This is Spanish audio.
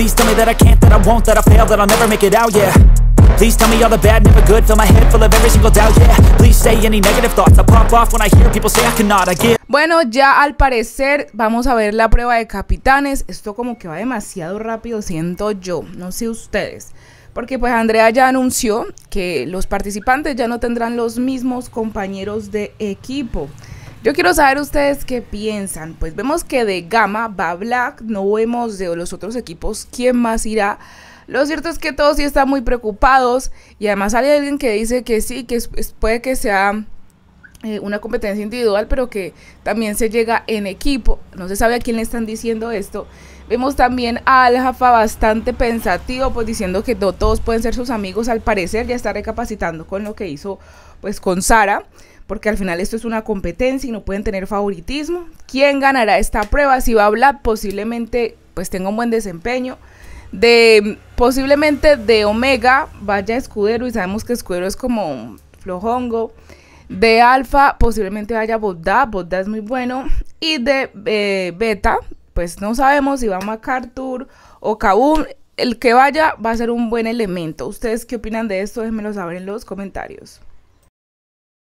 Please tell me that I can't, that I won't, that I fail, that I'll never make it out, yeah Please tell me all the bad, never good Fill my head full of every single doubt, yeah Please say any negative thoughts I pop off when I hear people say I cannot, I get Bueno, ya al parecer vamos a ver la prueba de capitanes Esto como que va demasiado rápido, siento yo No sé ustedes porque pues Andrea ya anunció que los participantes ya no tendrán los mismos compañeros de equipo. Yo quiero saber ustedes qué piensan. Pues vemos que de Gama va Black, no vemos de los otros equipos quién más irá. Lo cierto es que todos sí están muy preocupados y además hay alguien que dice que sí, que puede que sea eh, una competencia individual, pero que también se llega en equipo. No se sabe a quién le están diciendo esto. Vemos también a Al Jafa bastante pensativo, pues diciendo que todos pueden ser sus amigos. Al parecer ya está recapacitando con lo que hizo pues con Sara porque al final esto es una competencia y no pueden tener favoritismo. ¿Quién ganará esta prueba? Si va a hablar, posiblemente pues tenga un buen desempeño. De posiblemente de Omega vaya Escudero y sabemos que Escudero es como flojongo. De alfa posiblemente haya Bodda, Bodda es muy bueno. Y de eh, beta, pues no sabemos si va MacArthur o kaun El que vaya va a ser un buen elemento. ¿Ustedes qué opinan de esto? Déjenmelo saber en los comentarios.